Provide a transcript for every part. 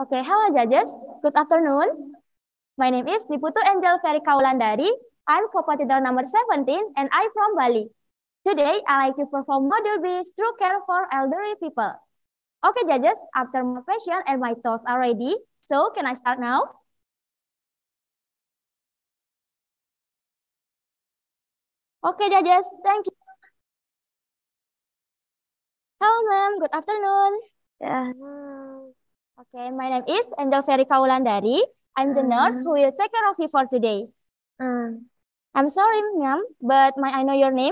Okay, hello judges. Good afternoon. My name is Diputu Angel Ferry Kaulandari. I'm co number 17 and I'm from Bali. Today, I like to perform module B true care for elderly people. Okay, judges, after my question and my thoughts are ready, so can I start now? Okay, judges, thank you. Hello, ma'am. Good afternoon. Yeah. Okay, my name is Angel Ferry Kaulandari. I'm the hmm. nurse who will take care of you for today. Hmm. I'm sorry, ma'am, but may I know your name?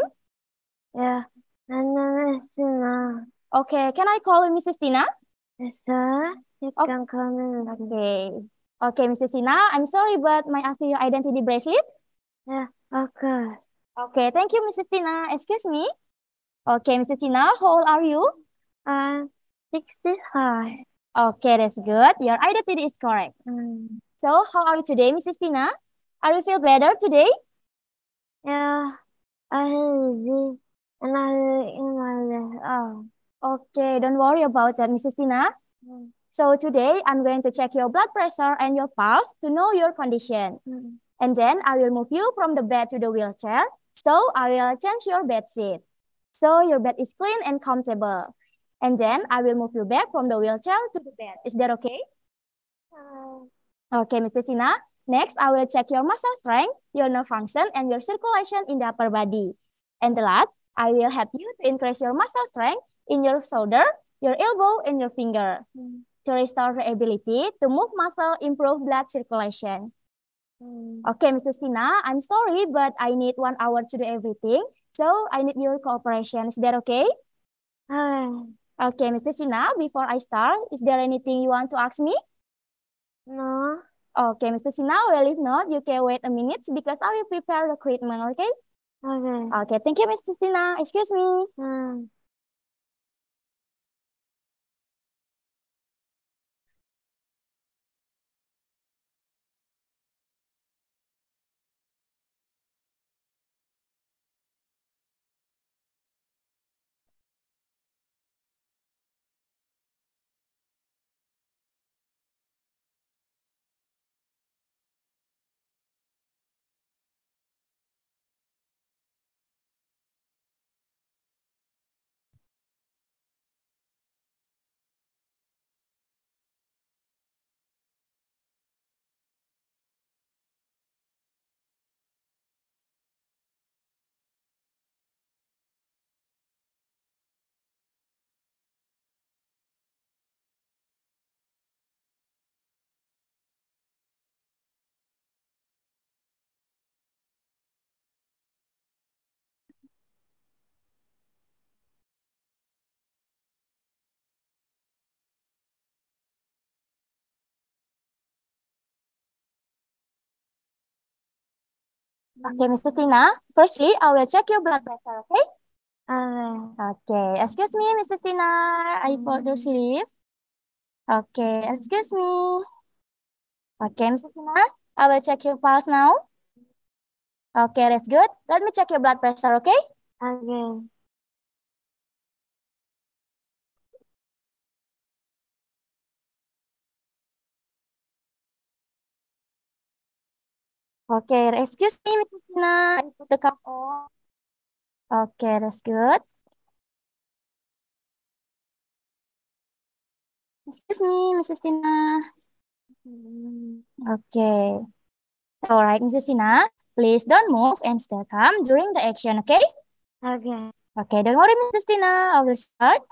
Yeah, my name is Tina. Okay, can I call you Mrs. Tina? Yes, sir. You okay. can call me. Okay. Okay, Mrs. Tina, I'm sorry, but may I you your identity bracelet? Yeah, of course. Okay, thank you, Mrs. Tina. Excuse me. Okay, Mrs. Tina, how old are you? Uh, I'm 65. Okay, that's good. Your identity is correct. Mm. So, how are you today, Mrs. Tina? Are you feel better today? Yeah, I feel and I in my left Oh, Okay, don't worry about that, Mrs. Tina. Mm. So today I'm going to check your blood pressure and your pulse to know your condition. Mm. And then I will move you from the bed to the wheelchair. So I will change your bed seat. So your bed is clean and comfortable. And then I will move you back from the wheelchair to the bed. Is that okay? Okay, Mr. Sina. Next, I will check your muscle strength, your nerve function, and your circulation in the upper body. And the last, I will help you to increase your muscle strength in your shoulder, your elbow, and your finger mm. to restore the ability to move muscle, improve blood circulation. Mm. Okay, Mr. Sina, I'm sorry, but I need one hour to do everything. So I need your cooperation. Is that okay? Hi. Okay, Mr. Sina, before I start, is there anything you want to ask me? No. Okay, Mr. Sina, well, if not, you can wait a minute because I will prepare the equipment, okay? Okay. Okay, thank you, Mr. Sina. Excuse me. Mm. Okay, Mr. Tina, firstly, I will check your blood pressure, okay? Uh, okay, excuse me, Mrs. Tina, I you your mm-hmm. sleeve. Oke, Okay, excuse me. Okay, Mrs. Tina, I will check your pulse now. Okay, that's good. Let me check your blood pressure, okay? Okay. Okay, excuse me, Miss Tina. I put the cup on. Okay, that's good. Excuse me, Mrs. Tina. Okay. All right, Mrs. Tina, please don't move and stay calm during the action, okay? Okay. Okay, don't worry, Mrs. Tina. I will start.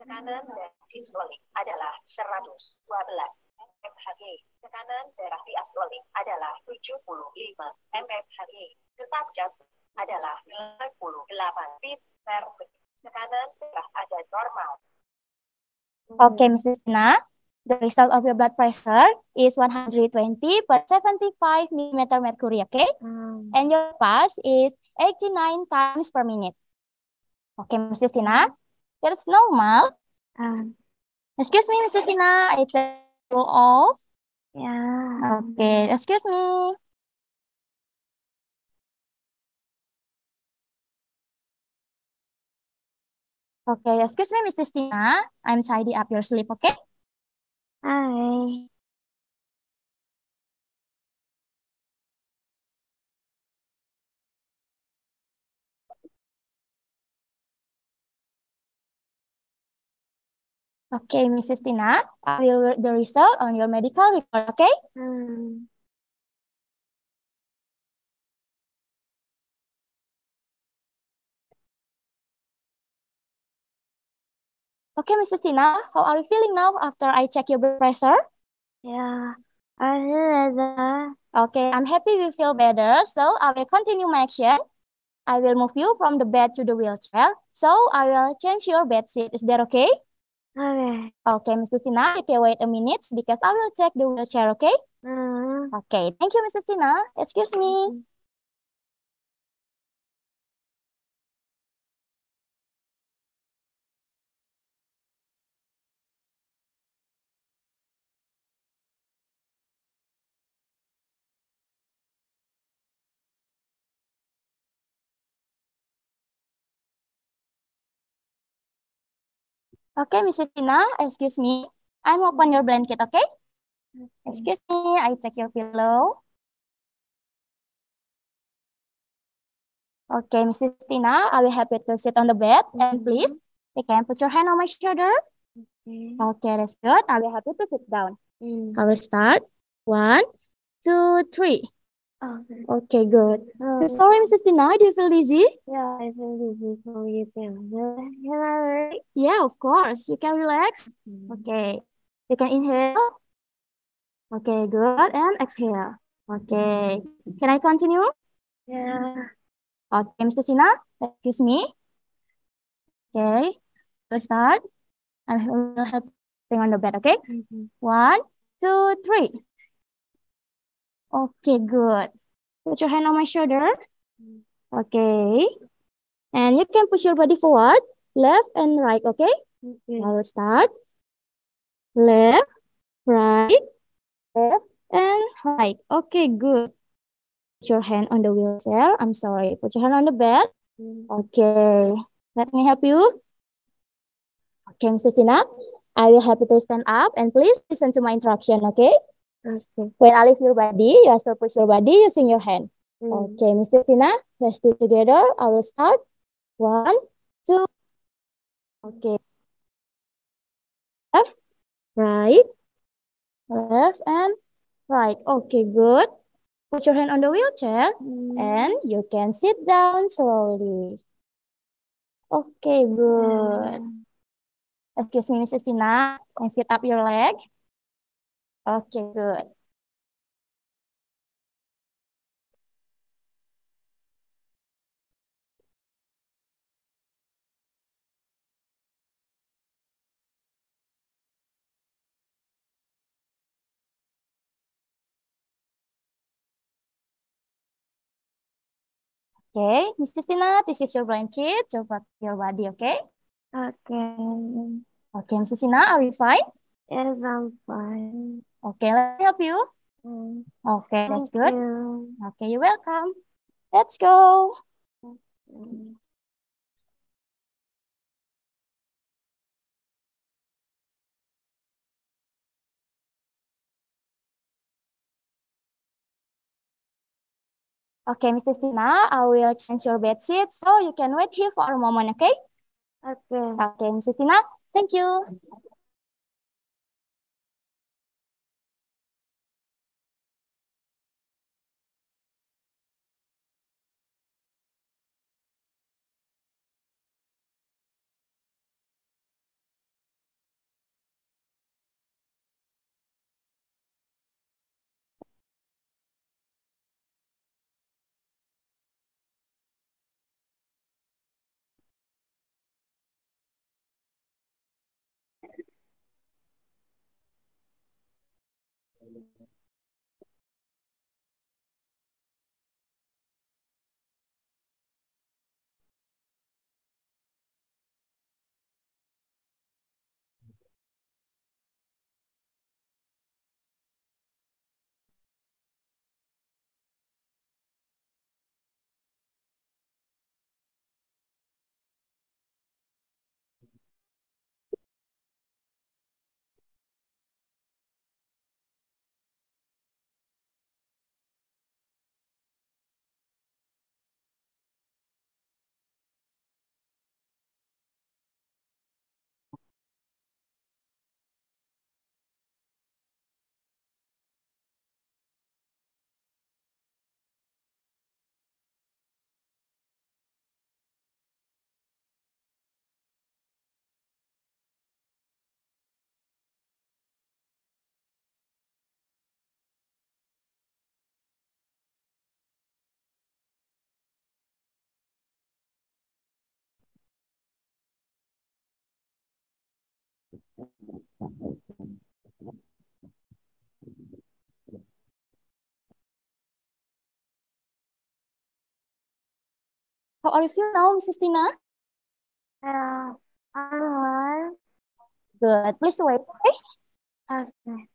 tekanan darah sistolik adalah 112 mmHg. Tekanan darah diastolik adalah 75 mmHg. Detak jantung adalah 98 beat per menit. Tekanan darah ada normal. Oke, okay, Mrs. Nina. The result of your blood pressure is 120 per 75 mm mercury, okay? Hmm. And your pulse is 89 times per minute. okay, Mrs. Tina. It's normal. Um. Excuse me, Miss Tina. It's a roll off. Yeah. Okay. Excuse me. Okay. Excuse me, Miss Tina. I'm tidy up your sleep. Okay. Hi. Okay, Mrs. Tina, I will the result on your medical record, okay? Hmm. Okay, Mrs. Tina, how are you feeling now after I check your blood pressure? Yeah, I feel better. Okay, I'm happy you feel better. So I will continue my action. I will move you from the bed to the wheelchair. So I will change your bed seat. Is that okay? Okay. Okay, Miss Okay, wait a minute because I will check the wheelchair, okay? Mm. Okay, thank you, Mister Tina. Excuse me. Mm-hmm. Okay, Mrs. Tina, excuse me. I'm open your blanket, okay? Excuse me, I check your pillow. Okay, Mrs. Tina, I will help you to sit on the bed. And mm-hmm. please, you can put your hand on my shoulder. Okay, okay that's good. I will help you to sit down. Mm. I will start. One, two, three. Okay. Oh. okay, good. Um, Sorry, Mrs. Tina, do you feel dizzy? Yeah, I feel dizzy from eating. Can I relax? Yeah, of course. You can relax. Mm-hmm. Okay. You can inhale. Okay, good. And exhale. Okay. Can I continue? Yeah. Okay, Mr. Tina, excuse me. Okay. We'll start. I will help on the bed, okay? Mm -hmm. One, two, three. Okay, good. Put your hand on my shoulder. Okay. And you can push your body forward, left and right, okay? okay. I will start. Left, right, left, and right. Okay, good. Put your hand on the wheelchair. I'm sorry. Put your hand on the bed. Mm-hmm. Okay. Let me help you. Okay, Mr. Sina, I will help you to stand up and please listen to my instruction, okay? Okay. When I lift your body, you have to push your body using your hand. Mm. Okay, Miss Tina, let's do it together. I will start. One, two. Okay. Left, right, left, and right. Okay, good. Put your hand on the wheelchair mm. and you can sit down slowly. Okay, good. Hmm. Excuse me, Mrs. Tina, and sit up your leg. Okay, good. Okay, Mrs. Tina, this is your blanket. Cover your body, okay? Okay. Okay, Mrs. Tina, are you fine? Yes, I'm fine. Okay, let's help you. Hmm. Oke, Okay, that's good. You. Okay, you're welcome. Let's go. Oke, Okay, Mr. Sina, I will change your bed so you can wait here for a moment, okay? Okay. Okay, Mrs. Tina, thank you. Thank you. How are you feeling now, Mrs. Tina? Uh, I'm well. Good. Please wait, okay? Okay.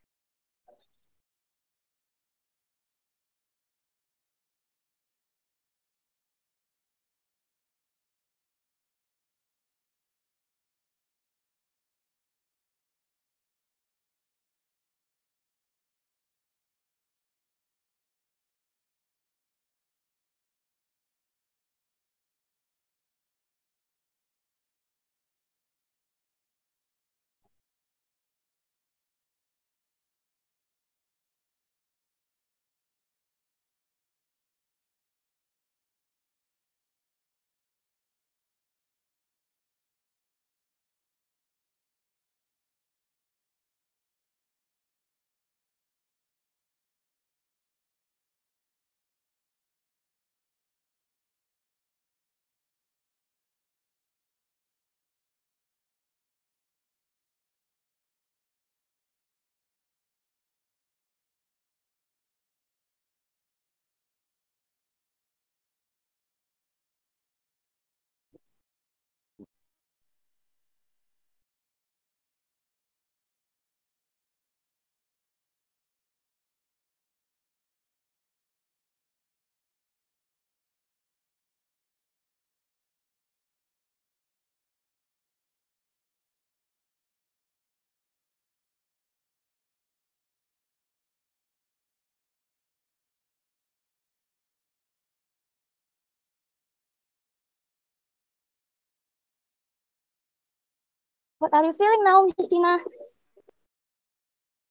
What are you feeling now, Justina?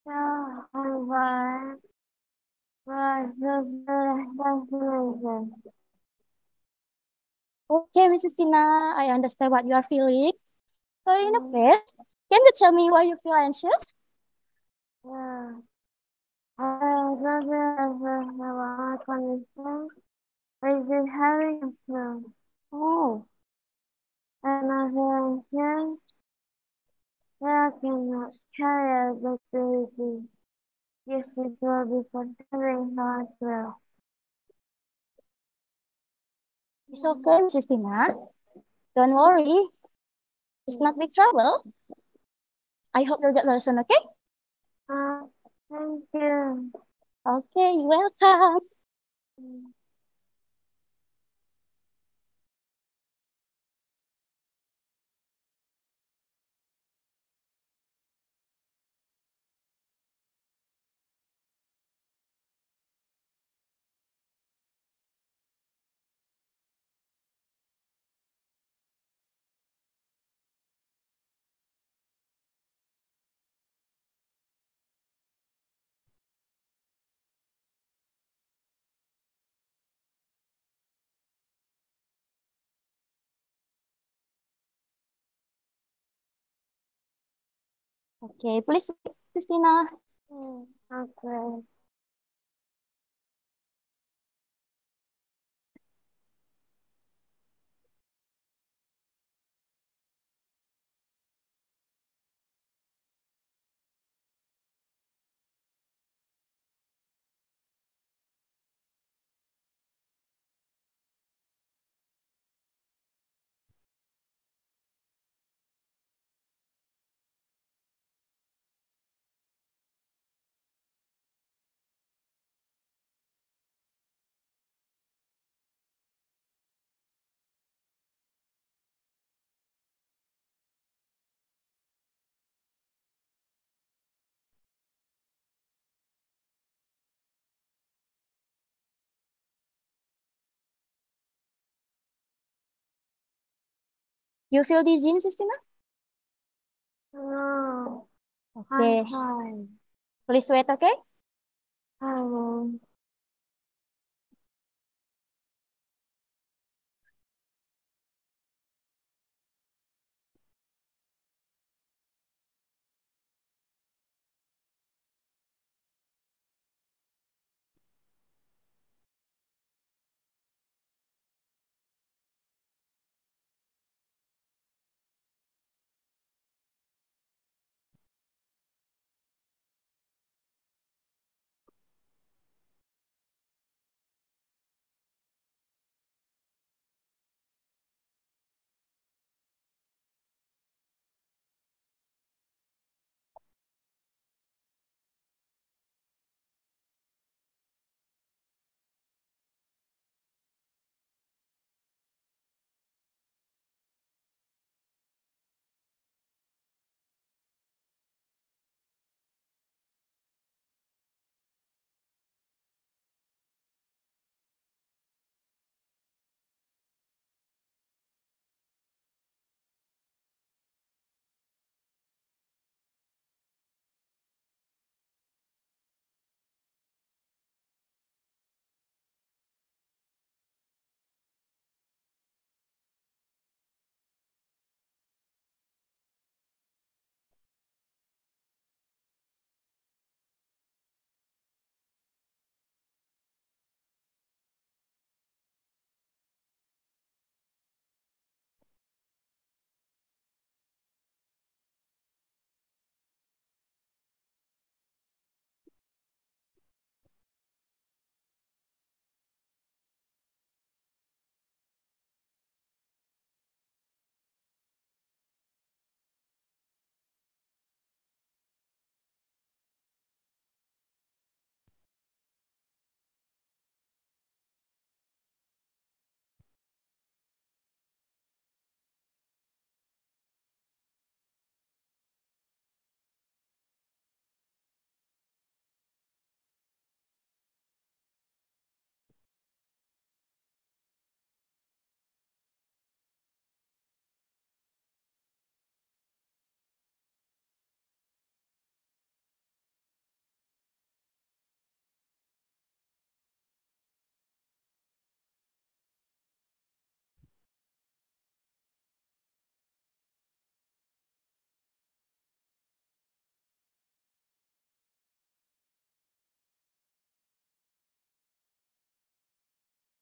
No, I'm Okay, Mrs. Tina, I understand what you are feeling. But in a mm. bit, can you tell me why you feel anxious? Yeah. I don't know I just having a snow. Oh. And I feel anxious. Working was carried with baby. Yes, it will be considering not well. It's okay, Sistina. Don't worry. It's not big trouble. I hope you'll get lesson, okay? Uh, thank you. Okay, welcome. Mm. Oke, okay, please Christina. Hmm, Oke. Okay. You feel dizzy, gym, Sistina? No. Oh. Okay. Please wait, okay? Hi,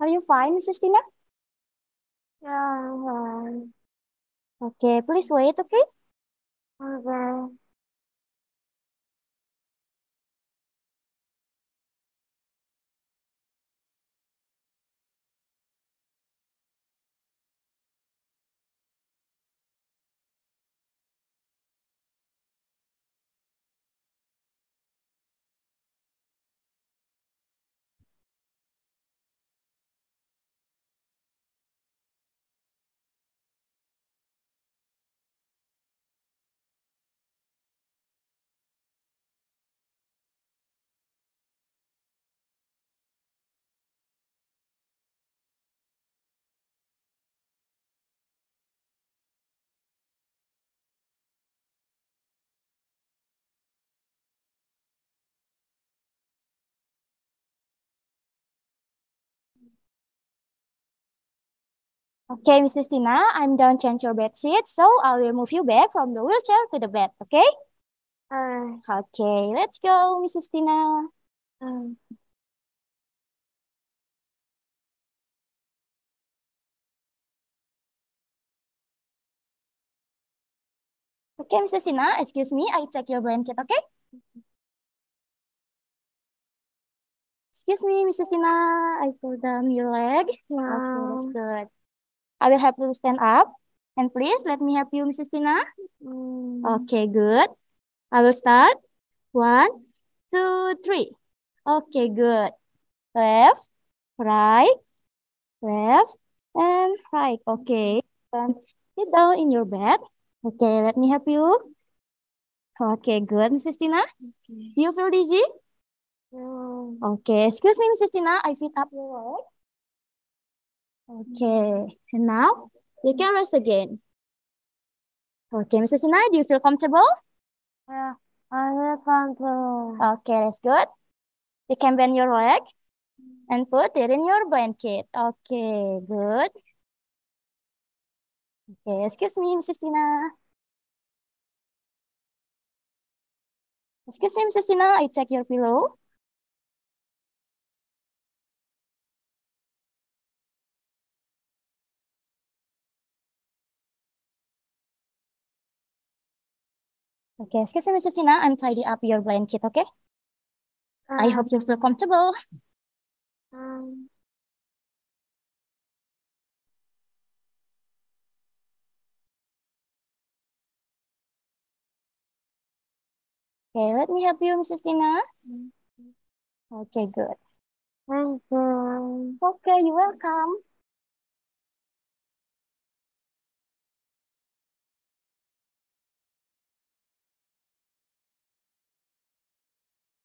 Are you fine, Mrs. Tina? Yeah, I'm fine. Okay, please wait, okay? Okay. Okay, Mrs. Tina, I'm done change your bed sheet, so I will move you back from the wheelchair to the bed, okay? Uh, okay, let's go, Mrs. Tina. Um, okay, Mrs. Tina, excuse me, I check your blanket, okay? Excuse me, Mrs. Tina, I pulled down your leg. Wow. Okay, that's good. I will help you to stand up. And please let me help you, Mrs. Tina. Mm. Okay, good. I will start. One, two, three. Okay, good. Left, right, left, and right. Okay. And sit down in your bed. Okay, let me help you. Okay, good, Mrs. Tina. Okay. Do you feel dizzy? No. Okay, excuse me, Mrs. Tina. I sit up your leg. Okay, and now you can rest again. Okay, Mrs. Sinai, do you feel comfortable? Yeah, uh, I feel comfortable. Okay, that's good. You can bend your leg and put it in your blanket. Okay, good. Okay, excuse me, Mrs. Tina. Excuse me, Mrs. Tina, I check your pillow. Okay, excuse me, Mrs. Tina. I'm tidy up your blanket, okay? Um, I hope you feel comfortable. Um, okay, let me help you, Mrs. Tina. Mm-hmm. Okay, good. Thank you. Okay, you're welcome.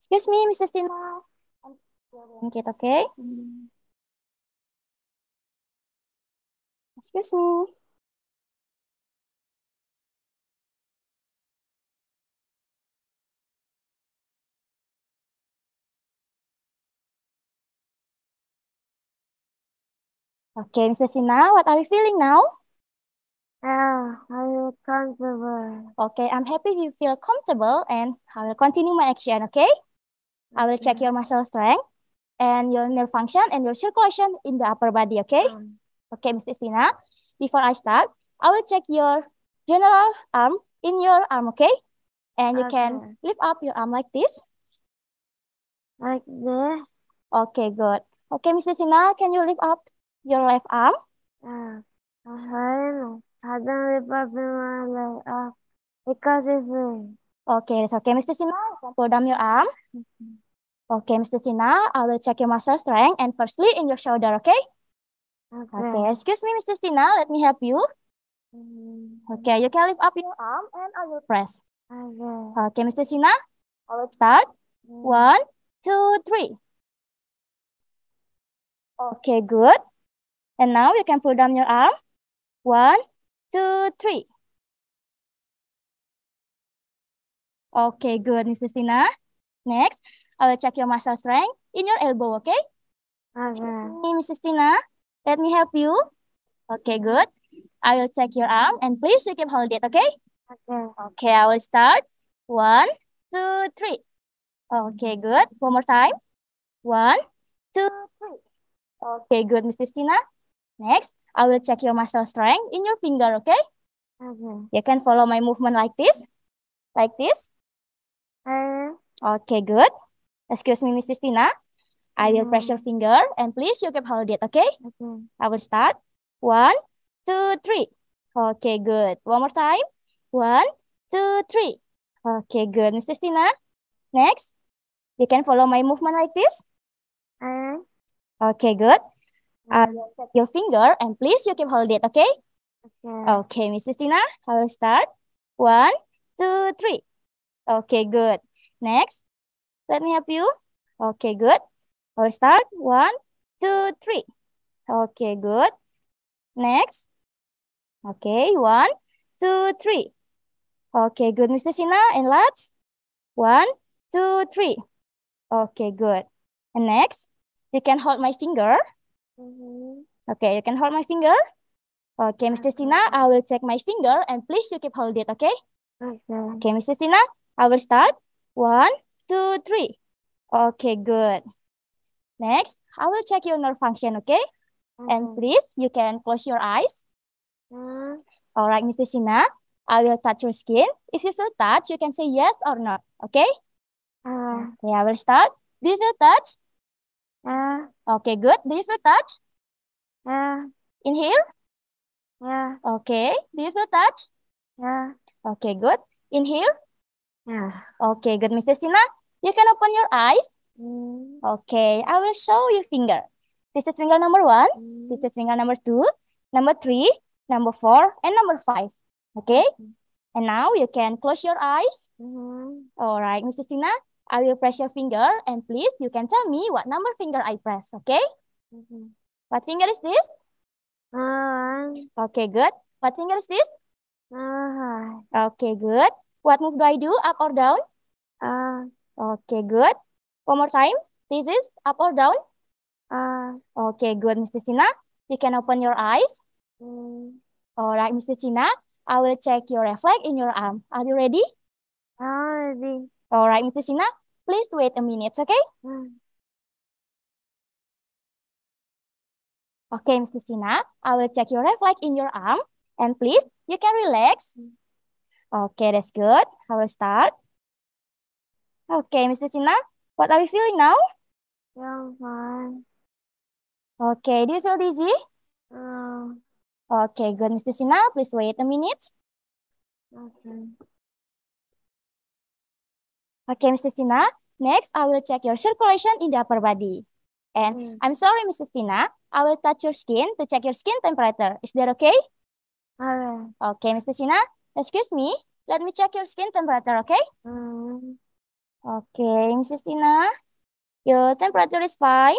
Excuse me, Mrs. Tina. I'm doing okay? Excuse me. Okay, Mrs. Sina, what are you feeling now? Ah, I feel comfortable. Okay, I'm happy you feel comfortable and I will continue my action, okay? I will check your muscle strength and your nerve function and your circulation in the upper body, okay? Um. Okay, Miss Christina. Before I start, I will check your general arm in your arm, okay? And you okay. can lift up your arm like this. Like this. Okay, good. Okay, Miss Christina, can you lift up your left arm? Uh, I don't lift up my left arm because it's Okay, so okay, Mr. Sina, you pull down your arm. Okay, Mr. Sina, I will check your muscle strength and firstly in your shoulder, okay? Okay. okay excuse me, Mr. Sina, let me help you. Hmm. Okay, you can lift up your arm and I will press. Okay, okay Mr. Sinha, I will start. Hmm. One, two, three. Okay, good. And now you can pull down your arm. One, two, three. Okay, good, Miss Christina. Next, I will check your muscle strength in your elbow, okay? Okay. Miss Christina, let me help you. Okay, good. I will check your arm and please you keep hold it, okay? Okay. Okay, I will start. One, two, three. Okay, good. One more time. One, two, three. Okay, good, Miss Christina. Next, I will check your muscle strength in your finger, okay? Okay. You can follow my movement like this. Like this. Okay, good. Excuse me, Miss Tina. I will hmm. press your finger and please you keep hold it, okay? okay? I will start. One, two, three. Okay, good. One more time. One, two, three. Okay, good, Miss Tina. Next, you can follow my movement like this. Uh-huh. Okay, good. I uh-huh. will your finger and please you keep hold it, okay? Okay, okay Mrs. Tina, I will start. One, two, three. Okay, good. Next, let me help you. Okay, good. I'll start. One, two, three. Okay, good. Next. Okay, one, two, three. Okay, good, Mr. Sina. And let's. two, three. Okay, good. And next, you can hold my finger. Mm -hmm. Okay, you can hold my finger. Okay, Mr. Sina, I will check my finger and please you keep hold it, okay? Okay, okay Mr. Sina, I will start. One, two, three. Okay, good. Next, I will check your nerve function, okay? And mm-hmm. please, you can close your eyes. Mm-hmm. All right, Mr. Sina, I will touch your skin. If you feel touch, you can say yes or not, okay? Uh, okay, I will start. Do you feel touch? Uh, okay, good. Do you feel touch? Uh, In here? Yeah. Okay. Do you feel touch? Yeah. Okay, good. In here? Nah, okay, good, Mrs. Tina. You can open your eyes. Hmm. Okay, I will show you finger. This is finger number one. This is finger number two, number three, number four, and number five. Okay? And now you can close your eyes. Hmm. All right, Mrs. Tina, I will press your finger and please you can tell me what number finger I press, okay? Hmm. What finger is this? Uh-huh. Okay, good. What finger is this? Uh-huh. Okay, good. What move do I do? Up or down? Uh, okay, good. One more time. This is up or down? Uh, okay, good, Mr. Sina. You can open your eyes. Mm. All right, Mr. Sina. I will check your reflex in your arm. Are you ready? I'm ah, ready. All right, Mr. Sina. Please wait a minute, okay? Mm. Okay, Mr. Sina, I will check your reflex in your arm. And please, you can relax. Mm. Okay, that's good. I will start. Okay, Mr. Sina, what are you feeling now? Feel fine. Okay, do you feel dizzy? No. Okay, good, Mr. Sina. Please wait a minute. Okay. Okay, Mr. Sina. Next, I will check your circulation in the upper body. And mm. I'm sorry, Mrs. Tina, I will touch your skin to check your skin temperature. Is that okay? Alright. Okay, Mr. Tina, Excuse me, let me check your skin temperature, okay? Mm. Okay, Mrs. Tina, your temperature is fine.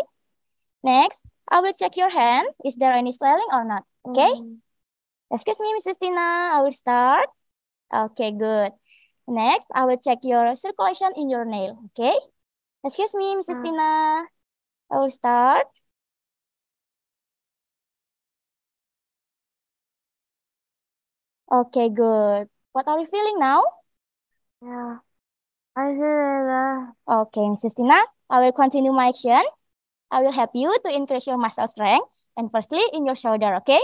Next, I will check your hand. Is there any swelling or not? Okay? Mm. Excuse me, Mrs. Tina, I will start. Okay, good. Next, I will check your circulation in your nail, okay? Excuse me, Mrs. Mm. Tina, I will start. Okay, good. What are you feeling now? Yeah, I feel better. Uh, okay, Mrs. Tina, I will continue my action. I will help you to increase your muscle strength and firstly in your shoulder, okay?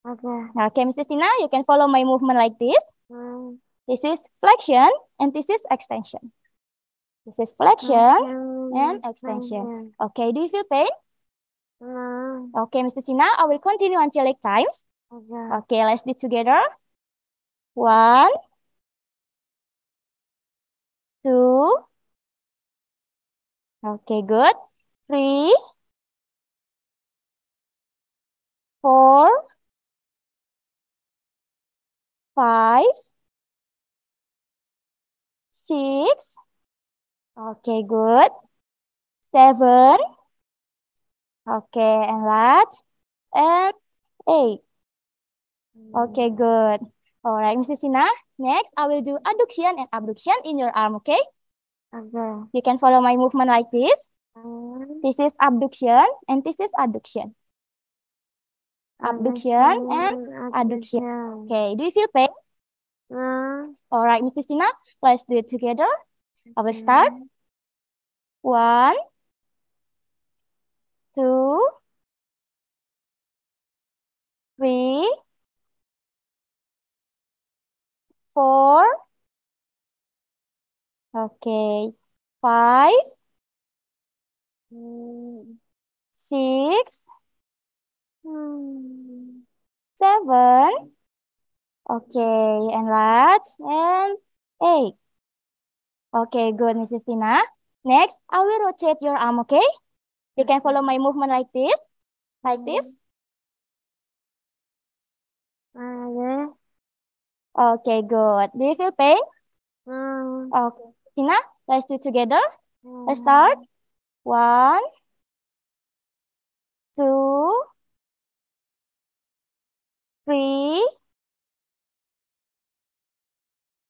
Okay. Okay, Mrs. Tina, you can follow my movement like this. Mm. This is flexion and this is extension. This is flexion okay. Mm, and extension. Okay, do you feel pain? No. Okay, Mrs. Tina, I will continue until eight times. Iya. Okay, let's do together. One, two, okay, good. Three, four, five, six, okay, good. Seven, okay, and last, and eight. Hmm. Okay, good. alright, right, Mrs. Sina, next I will do adduction and abduction in your arm, okay? Okay. You can follow my movement like this. Hmm. This is abduction and this is adduction. Abduction and adduction. Okay, do you feel pain? Hmm. Alright, All right, Mrs. Sina, let's do it together. I will start. One, two, three, four. Okay. Five. Six. Seven. Okay. And last. And eight. Okay, good, Mrs. Tina. Next, I will rotate your arm, okay? You can follow my movement like this. Like this. Okay, good. Do you feel pain? Mm. Okay. Tina, let's do together. Mm. Let's um, start. One, two, three,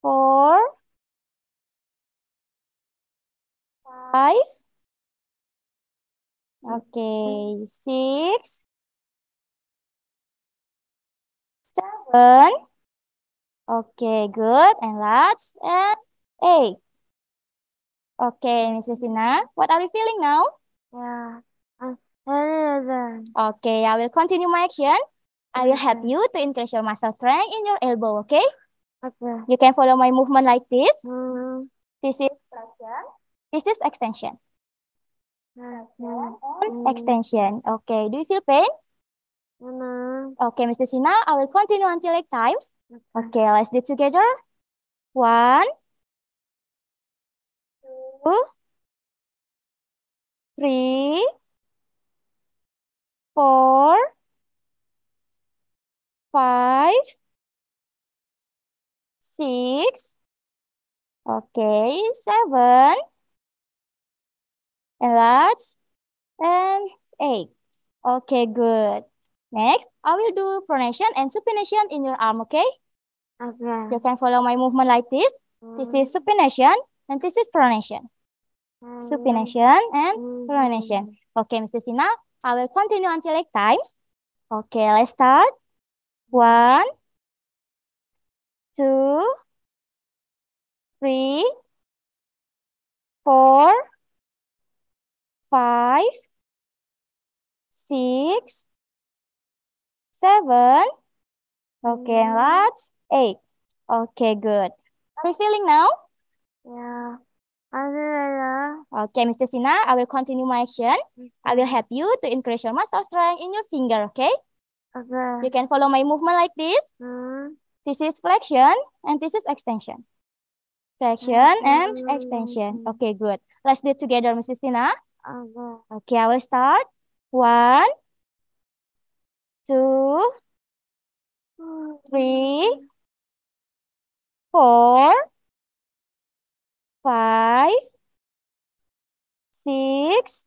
four, five, okay, six, seven, Okay, good. And last, and eight. Okay, Mrs. Sina, what are we feeling now? Yeah, I'm eleven. Okay, I will continue my action. I will help you to increase your muscle strength in your elbow, okay? Okay. You can follow my movement like this. Mm. This is extension. This is extension. Mm. Extension. Okay. Do you feel pain? No. Mm. Mm-hmm. Okay, Mr. Sina, I will continue until eight times. Okay, let's do it together. One, two, three, four, five, six, okay, seven, and last, and eight. Okay, good. Next, I will do pronation and supination in your arm, okay? Okay. You can follow my movement like this. This is supination and this is pronation. Supination and pronation. Okay, Mr. Sina, I will continue until eight times. Okay, let's start. One, two, three, four, five, six, seven. Okay, mm. that's eight. Okay, good. Are you feeling now? Yeah. Okay, Mr. Sina, I will continue my action. I will help you to increase your muscle strength in your finger, okay? Okay. You can follow my movement like this. Mm. This is flexion and this is extension. Flexion hmm. and extension. Okay, good. Let's do it together, Mrs. Tina. Okay. okay, I will start. One, two, three, four, five, six,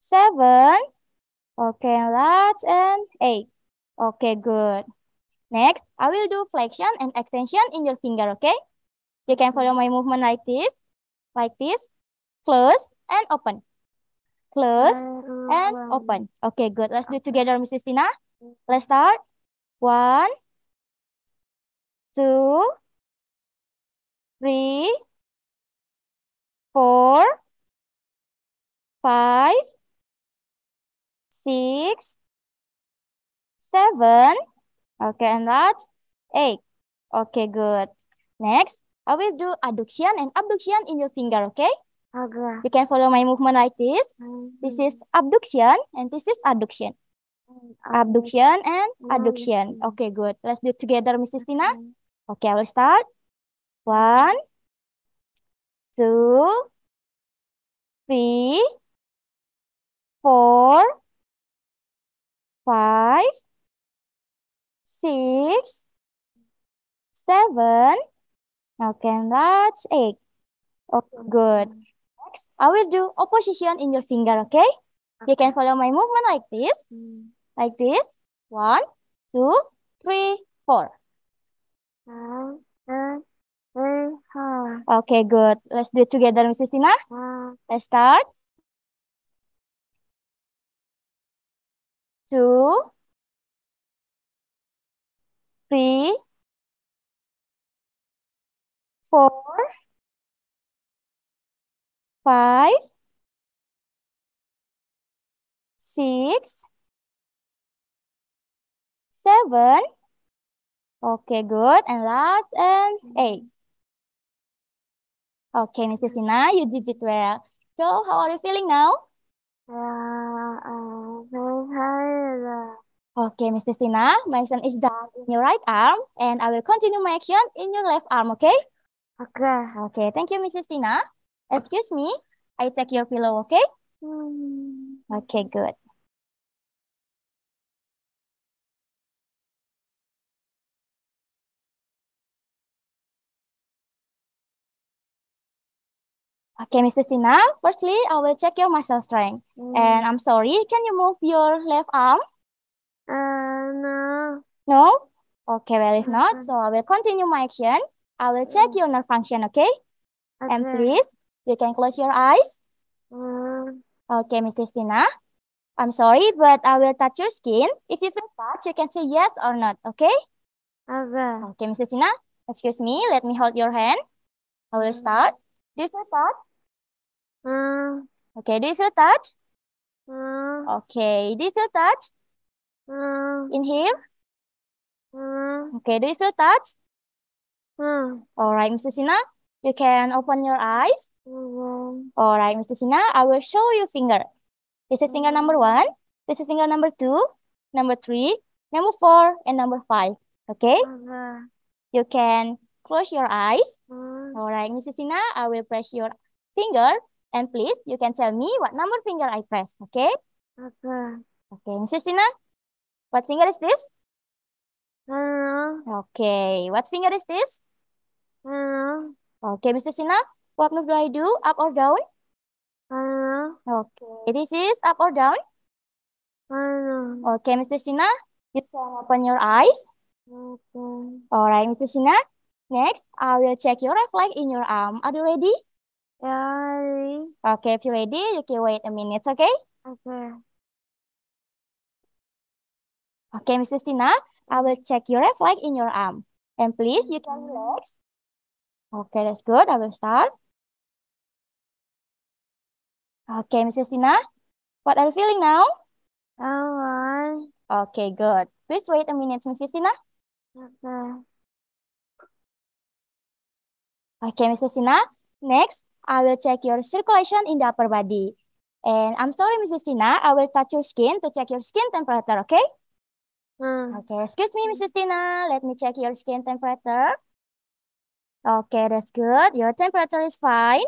seven, okay, large and eight. Okay, good. Next, I will do flexion and extension in your finger, okay? You can follow my movement like this, like this, close and open close, and open. Okay, good. Let's do it together, Mrs. Tina. Let's start. One, two, three, four, five, six, seven. Okay, and that's eight. Okay, good. Next, I will do adduction and abduction in your finger, okay? Okay. You can follow my movement like this. Mm. This is abduction and this is adduction. Hmm, abduction and hmm. adduction. Okay, good. Let's do it together, Mrs. Tina. Hmm. Okay, I will start. One, two, three, four, five, six, seven. Okay, that's eight. Okay, oh, good. I will do opposition in your finger, okay? You can follow my movement like this. Hmm. Like this. One, two, three, four. One, two, three, four. Okay, good. Let's do it together, Mrs. Tina. Let's start. Two, three, four, five, six, seven. Okay, good. And last and eight. Okay, Mrs. Sina, you did it well. So, how are you feeling now? Yeah, uh, I'm very tired. Okay, Mrs. Tina, my son is done in your right arm, and I will continue my action in your left arm, okay? Okay. Okay, thank you, Mrs. Tina. Excuse me, I take your pillow, okay? Mm. Okay, good. Okay, Mr. Tina, firstly, I will check your muscle strength. Mm. And I'm sorry, can you move your left arm? Uh, no. No? Okay, well, if not, uh-huh. so I will continue my action. I will check hmm. your nerve function, okay? okay. And please You can close your eyes. Mm. Okay, Miss Christina. I'm sorry, but I will touch your skin. If you feel touch, you can say yes or not, okay? Okay. Okay, Miss Christina. Excuse me, let me hold your hand. I will hmm. start. Do you feel touch? Mm. Okay, do you feel touch? Mm. Okay, do you feel touch? Mm. In here? Mm. Okay, do you feel touch? Mm. All right, Christina. You can open your eyes. Mm-hmm. Mr. Sina, I will show you finger. This is finger number one. This is finger number two, number three, number four, and number five. Okay? Mm-hmm. You can close your eyes. Mm-hmm. Sina, I will press your finger. And please, you can tell me what number finger I press. Okay? Okay. Okay, Mrs. Sina, what finger is this? Okay, what finger is this? Okay, Mr. Sina, what move do I do? Up or down? Uh, okay, this is up or down? Uh, okay, Mr. Sina, you can open your eyes. Okay. All right, Mr. Sina. Next, I will check your reflex in your arm. Are you ready? Yeah. Okay, if you're ready, you can wait a minute, okay? Okay. Okay, Mr. Sina, I will check your reflex in your arm. And please, you can relax Okay, that's good. I will start. Okay, Mrs. Tina, what are you feeling now? Alright. Okay, good. Please wait a minute, Mrs. Tina. Okay. Okay, Mrs. Tina. Next, I will check your circulation in the upper body. And I'm sorry, Mrs. Tina, I will touch your skin to check your skin temperature, okay? Hmm. Okay, excuse me, Mrs. Tina. Let me check your skin temperature. Okay, that's good. Your temperature is fine.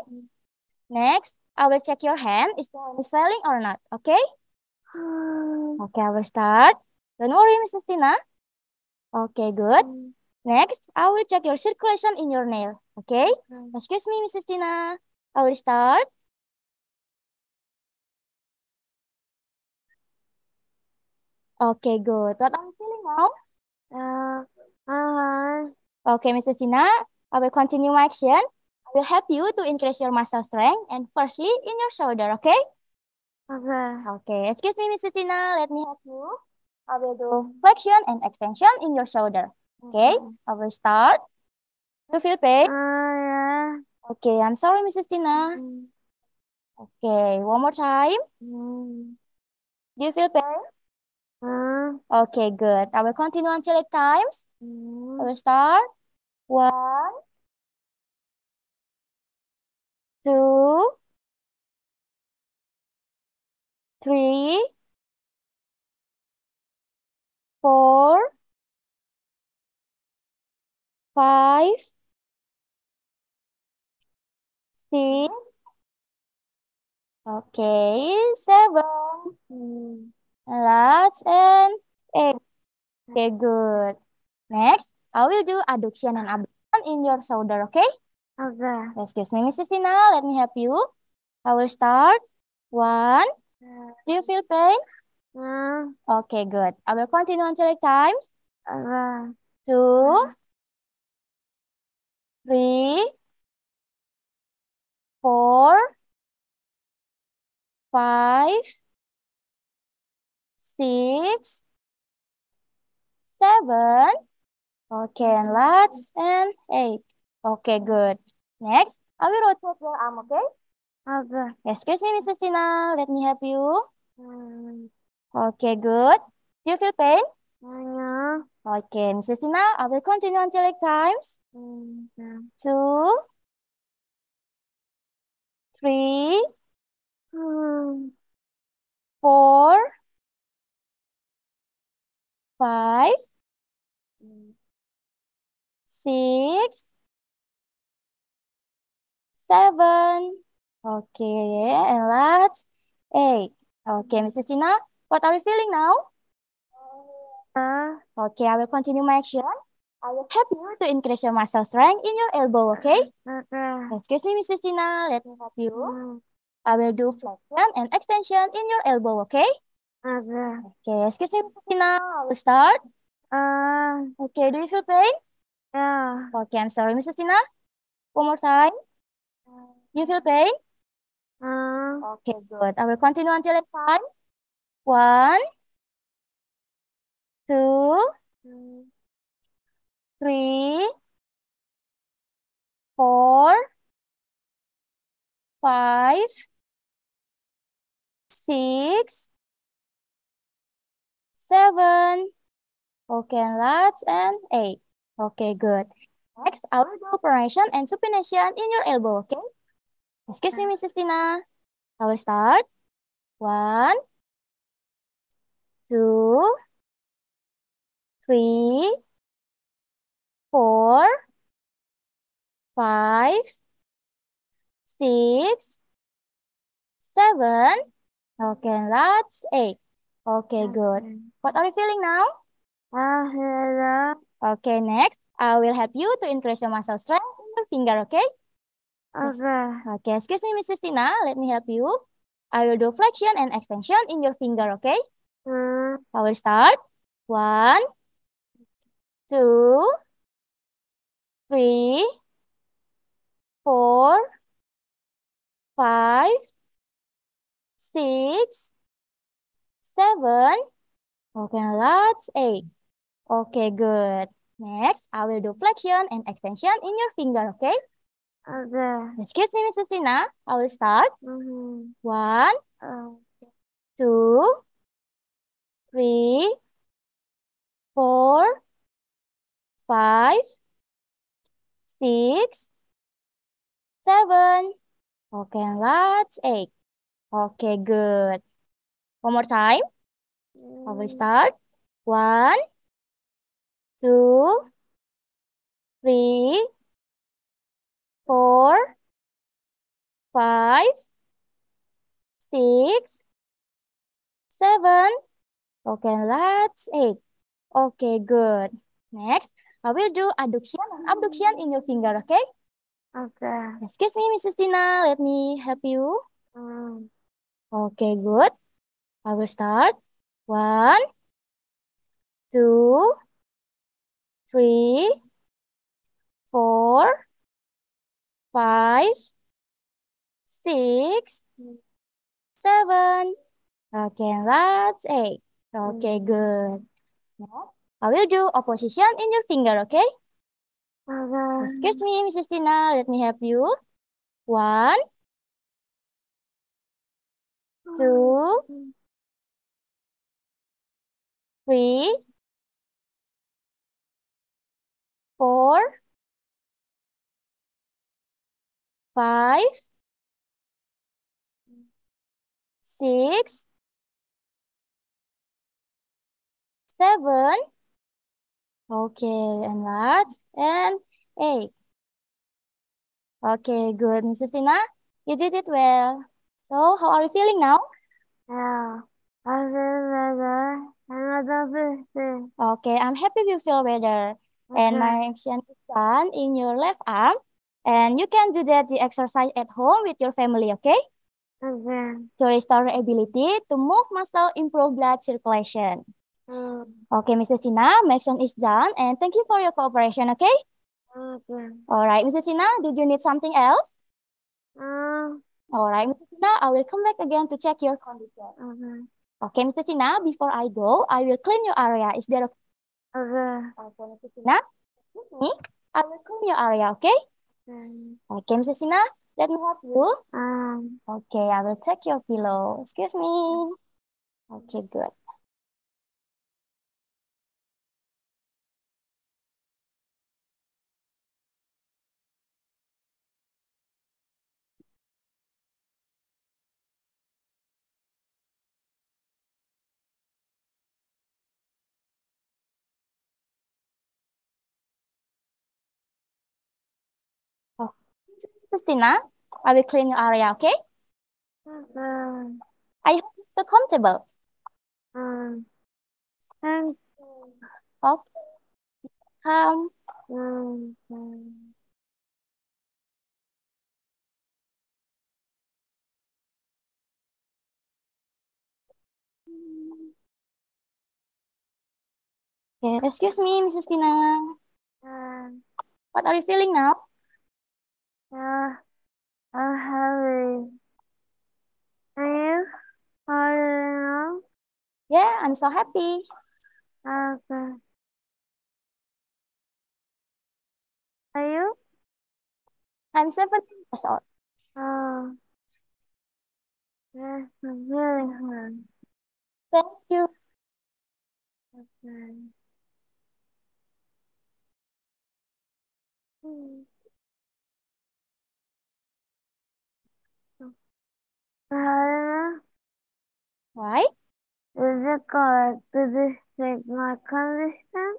Next, I will check your hand. Is there any swelling or not? Okay? Okay, I will start. Don't worry, Mrs. Tina. Okay, good. Next, I will check your circulation in your nail. Okay? Mm. Excuse me, Mrs. Tina. I will start. Okay, good. What are you feeling now? Uh, uh, okay, Mrs. Tina, I will continue my action I will help you to increase your muscle strength and firstly in your shoulder, okay? Okay. Okay, excuse me, Miss Tina, let me help you. I will do flexion and extension in your shoulder. Okay, okay. Mm-hmm. I will start. Do you feel pain? Uh, yeah. Okay, I'm sorry, Mrs. Tina. Mm. Okay, one more time. Mm. Do you feel pain? Ah. Okay, good. I will continue until it times. I will start. One, two, three, four, five, six, okay, seven, and hmm. last and eight. Okay, good. Next. I will do adduction and abduction in your shoulder, okay? Okay. Excuse me, Mrs. Tina. Let me help you. I will start. One. Do you feel pain? No. Okay, good. I will continue until eight times. Okay. Two. Three. Four. Five. Six. Seven. Okay, let's and eight. Okay, good. Next, I will rotate your arm, okay? Okay. Excuse me, Mrs. Tina. Let me help you. Hmm. Okay, good. Do you feel pain? No. Okay, Mrs. Tina, I will continue until eight times. Mm. Two. Three. Hmm. Four. Five six, seven. Okay, and let's eight. Okay, Mrs. Tina, what are you feeling now? Uh, okay, I will continue my action. I will help you to increase your muscle strength in your elbow, okay? Uh Excuse me, Mrs. Tina, let me help you. Mm. I will do flexion and extension in your elbow, okay? Uh-uh. Okay, excuse me, Mrs. Tina, I will start. Uh, okay, do you feel pain? Yeah. Okay, I'm sorry. Mrs. Tina, one more time. Ah. You feel pain? Ah. Okay, good. I will continue until it's time. One, two, three, four, five, six, seven. Okay, and last and eight. Okay, good. Next, elbow operation and supination in your elbow, okay? Excuse me, Mrs. Tina. I will start. One, two, three, four, five, six, seven, okay, that's eight. Okay, good. What are you feeling now? Ah, hello. Okay, next. I will help you to increase your muscle strength in your finger, okay? Okay. Okay, excuse me, Mrs. Tina. Let me help you. I will do flexion and extension in your finger, okay? Mm. I will start. One, two, three, four, five, six, seven, okay, that's eight. Okay, good. Next, I will do flexion and extension in your finger, okay? Okay. Excuse me, Mrs. Tina. I will start. Mm -hmm. One, okay. Oh. two, three, four, five, six, seven. Okay, let's eight. Okay, good. One more time. I will mm. start. One, two, three, four, five, six, seven. Okay, let's eight. Okay, good. Next, I will do adduction and abduction in your finger, okay? Okay. Excuse me, Mrs. Tina. Let me help you. Mm. Okay, good. I will start. One, two, three, four, five, six, seven. Okay, that's eight. Okay, mm. good. Now, I will do opposition in your finger, okay? Uh-huh. Excuse me, Mrs. Tina. Let me help you. One, two, uh-huh. three, four, five, six, seven, okay, and last, and eight. Okay, good, Mrs. Tina. You did it well. So, how are you feeling now? Yeah, I feel better. I'm not Okay, I'm happy you feel better and uh-huh. my is done in your left arm. And you can do that the exercise at home with your family, okay? Okay. Uh-huh. To restore ability to move muscle, improve blood circulation. Mm. Okay, Mrs. Sina, my action is done and thank you for your cooperation, okay? Okay. All right, Mrs. Sina, did you need something else? Mm. All right, Mrs. Sina, I will come back again to check your condition. Okay. Okay, Mr. Sina, before I go, I will clean your area. Is there okay? なに nah, ya, hmm. hmm. I will call your area, okay? Okay, Miss Sina, let me help you. Um, okay, I will take your pillow. Excuse me. Okay, good. Christina, I will clean your area, okay? Mm. Um, I hope you feel comfortable. Mm. Thank you. Okay. Come. Um. Hmm. Um, okay, excuse me, Mrs. Tina. Um, what are you feeling now? Yeah, I'm hungry. Are you hungry now? Yeah, I'm so happy. Okay. Are you? I'm 17 years old. Oh, that's really hard. Thank you. Okay. Hmm. Helena. Why? Is it correct to describe my condition?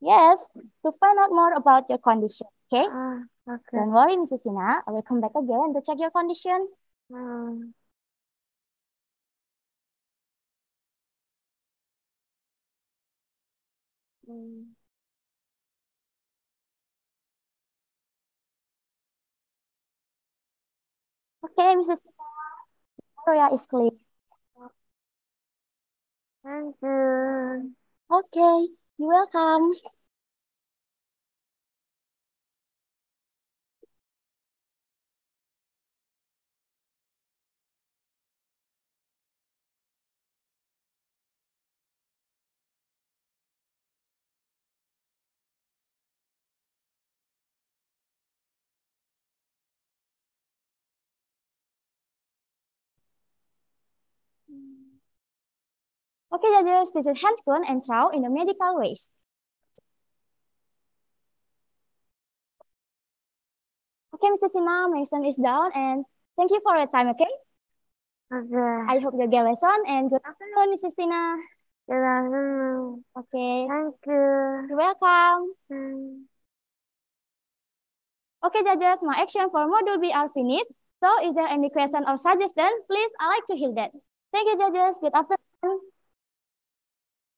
Yes, to find out more about your condition, okay? Uh, okay. Don't worry, Mrs. Tina. I will come back again to check your condition. Um. Okay, Mrs. Korea is clear. Thank you. Okay, you welcome. Okay, Jajus, this is Hans and trow in the medical waste. Okay, Mr. Sina, my son is down and thank you for your time, okay? Okay. I hope you get lesson and good afternoon, Mrs. Tina. Good afternoon. Okay. Thank you. You're welcome. Hmm. Okay, judges, my action for module B are finished. So is there any question or suggestion? Please, I like to hear that. Thank you, judges. Good afternoon.